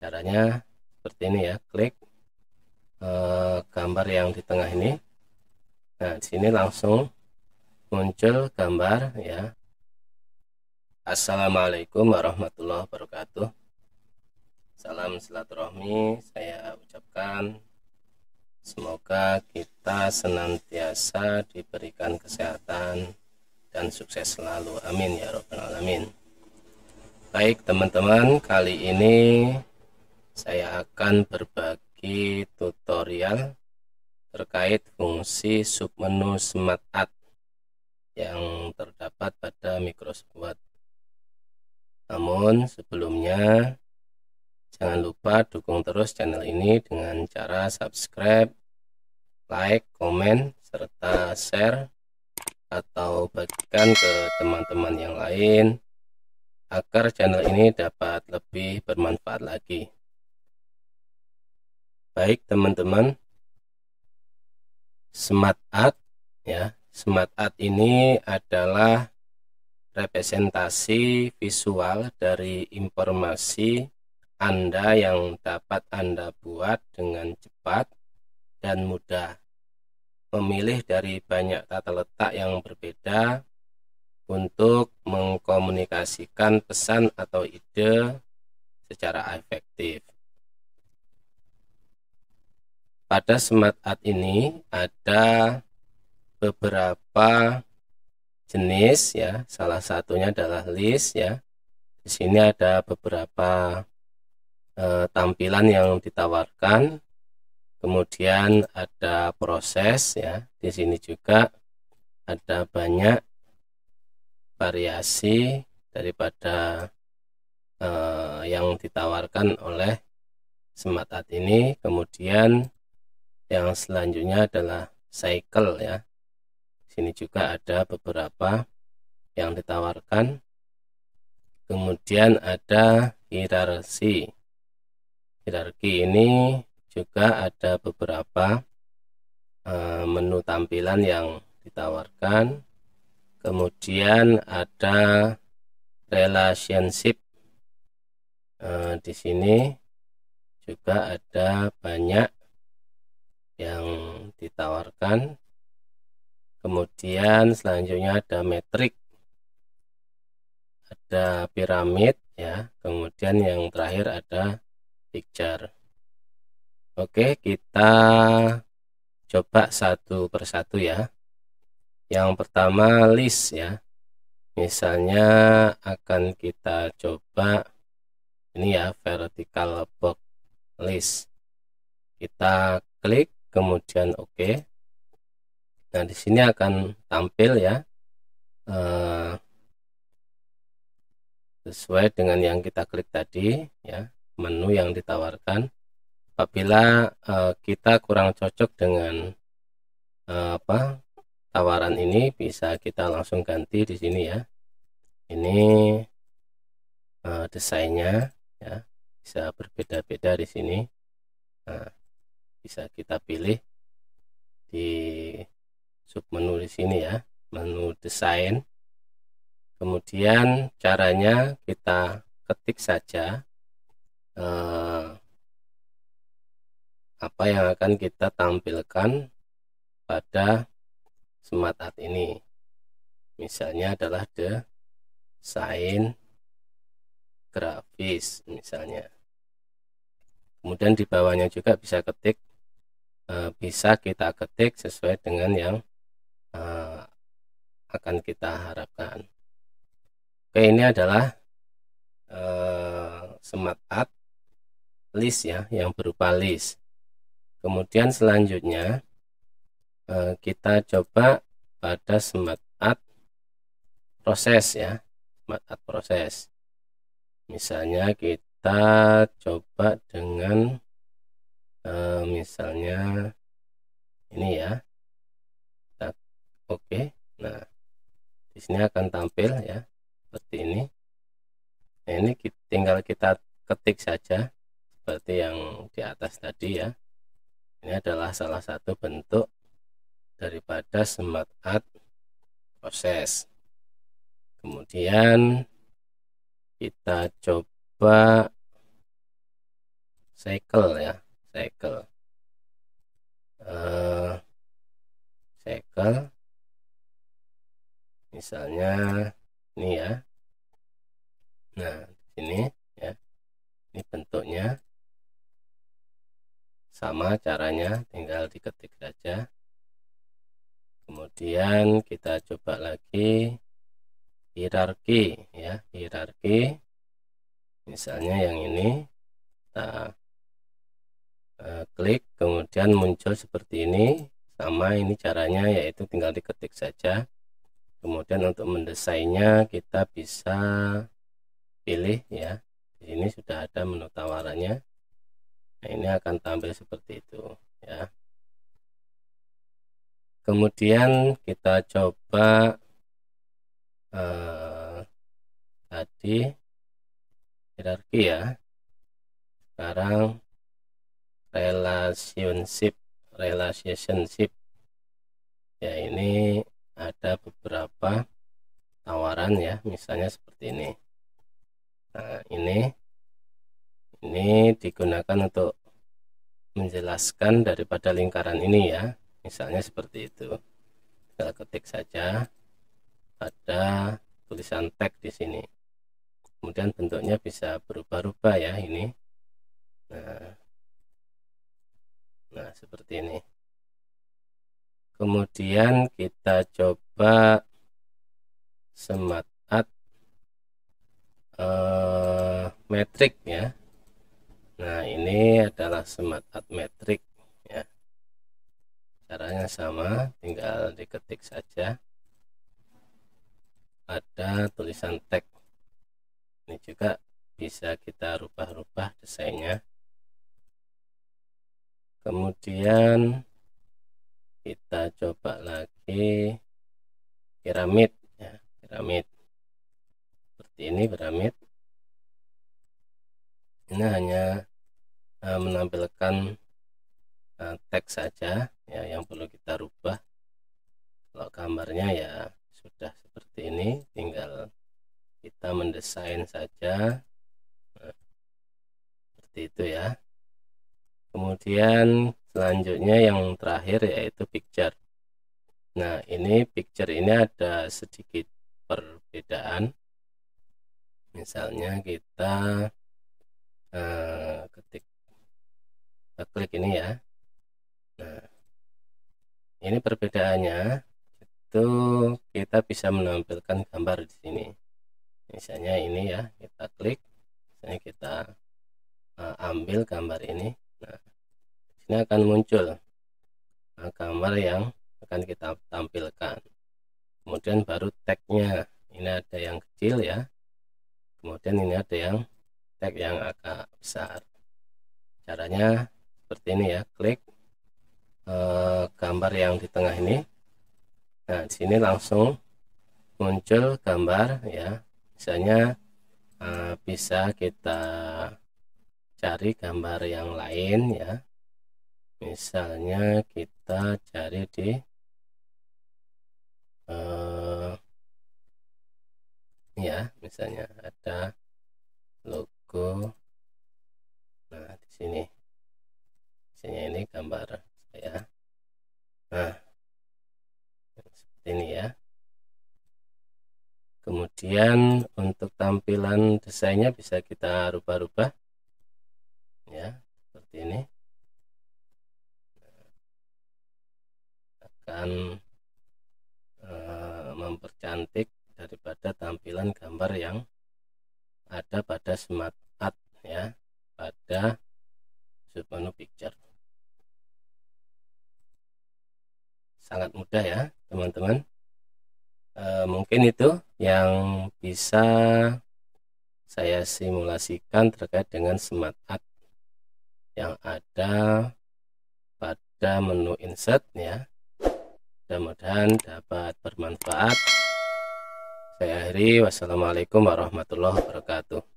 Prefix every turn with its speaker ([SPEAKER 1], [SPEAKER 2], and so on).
[SPEAKER 1] Caranya seperti ini ya, klik e, gambar yang di tengah ini. Nah, di sini langsung muncul gambar ya. Assalamualaikum warahmatullahi wabarakatuh. Salam silaturahmi saya ucapkan semoga kita senantiasa diberikan kesehatan dan sukses selalu. Amin ya robbal alamin. Baik teman-teman, kali ini saya akan berbagi tutorial terkait fungsi submenu smart art yang terdapat pada Microsoft Word. Namun sebelumnya jangan lupa dukung terus channel ini dengan cara subscribe, like, komen, serta share atau bagikan ke teman-teman yang lain agar channel ini dapat lebih bermanfaat lagi baik teman-teman smart art ya smart art ini adalah representasi visual dari informasi anda yang dapat Anda buat dengan cepat dan mudah memilih dari banyak tata letak yang berbeda untuk mengkomunikasikan pesan atau ide secara efektif pada smart art ini ada beberapa jenis ya. Salah satunya adalah list ya. Di sini ada beberapa e, tampilan yang ditawarkan. Kemudian ada proses ya. Di sini juga ada banyak variasi daripada e, yang ditawarkan oleh smart art ini. Kemudian yang selanjutnya adalah cycle ya sini juga ada beberapa yang ditawarkan kemudian ada hierarki hierarki ini juga ada beberapa eh, menu tampilan yang ditawarkan kemudian ada relationship eh, di sini juga ada banyak yang ditawarkan kemudian selanjutnya ada metrik ada piramid ya kemudian yang terakhir ada picture oke kita coba satu persatu ya yang pertama list ya misalnya akan kita coba ini ya vertical box list kita klik kemudian oke okay. nah di sini akan tampil ya eh, sesuai dengan yang kita klik tadi ya menu yang ditawarkan apabila eh, kita kurang cocok dengan eh, apa tawaran ini bisa kita langsung ganti di sini ya ini desainnya ya bisa berbeda-beda di sini nah bisa kita pilih di sub menu di sini ya menu desain kemudian caranya kita ketik saja eh, apa yang akan kita tampilkan pada smart art ini misalnya adalah desain grafis misalnya kemudian di bawahnya juga bisa ketik Eh, bisa kita ketik sesuai dengan yang uh, akan kita harapkan oke ini adalah uh, smart art list ya yang berupa list kemudian selanjutnya uh, kita coba pada smart art proses ya smart art proses misalnya kita coba dengan uh, misalnya ini ya oke okay. nah di sini akan tampil ya seperti ini nah, ini kita, tinggal kita ketik saja seperti yang di atas tadi ya ini adalah salah satu bentuk daripada smart art proses kemudian kita coba cycle ya cycle uh, cycle misalnya ini ya nah ini ya ini bentuknya sama caranya tinggal diketik saja kemudian kita coba lagi hierarki ya hierarki misalnya yang ini klik kemudian muncul seperti ini sama ini caranya yaitu tinggal diketik saja kemudian untuk mendesainnya kita bisa pilih ya Ini sudah ada menu tawarannya nah ini akan tampil seperti itu ya kemudian kita coba eh, tadi hierarki ya sekarang relationship relationship ya ini ada beberapa tawaran ya misalnya seperti ini nah ini ini digunakan untuk menjelaskan daripada lingkaran ini ya misalnya seperti itu Kita ketik saja ada tulisan tag di sini kemudian bentuknya bisa berubah-ubah ya ini nah seperti ini kemudian kita coba smart at uh, eh, metrik ya nah ini adalah smart at metrik ya caranya sama tinggal diketik saja ada tulisan tag ini juga bisa kita rubah-rubah desainnya kemudian kita coba lagi piramid ya piramid seperti ini piramid ini hanya uh, menampilkan uh, teks saja ya yang perlu kita rubah kalau gambarnya ya sudah seperti ini tinggal kita mendesain saja nah, seperti itu ya kemudian selanjutnya yang terakhir yaitu picture nah ini picture ini ada sedikit perbedaan misalnya kita uh, ketik kita klik ini ya nah ini perbedaannya itu kita bisa menampilkan gambar di sini misalnya ini ya kita klik misalnya kita uh, ambil gambar ini ini akan muncul gambar yang akan kita tampilkan kemudian baru tagnya ini ada yang kecil ya kemudian ini ada yang tag yang agak besar caranya seperti ini ya klik eh, gambar yang di tengah ini nah di sini langsung muncul gambar ya misalnya eh, bisa kita cari gambar yang lain ya misalnya kita cari di uh, ya misalnya ada logo nah di sini misalnya ini gambar saya nah seperti ini ya kemudian untuk tampilan desainnya bisa kita rubah-rubah ya seperti ini akan uh, eh, mempercantik daripada tampilan gambar yang ada pada smart art ya pada menu picture sangat mudah ya teman-teman e, mungkin itu yang bisa saya simulasikan terkait dengan smart art yang ada pada menu insert ya mudah-mudahan dapat bermanfaat saya akhiri wassalamualaikum warahmatullahi wabarakatuh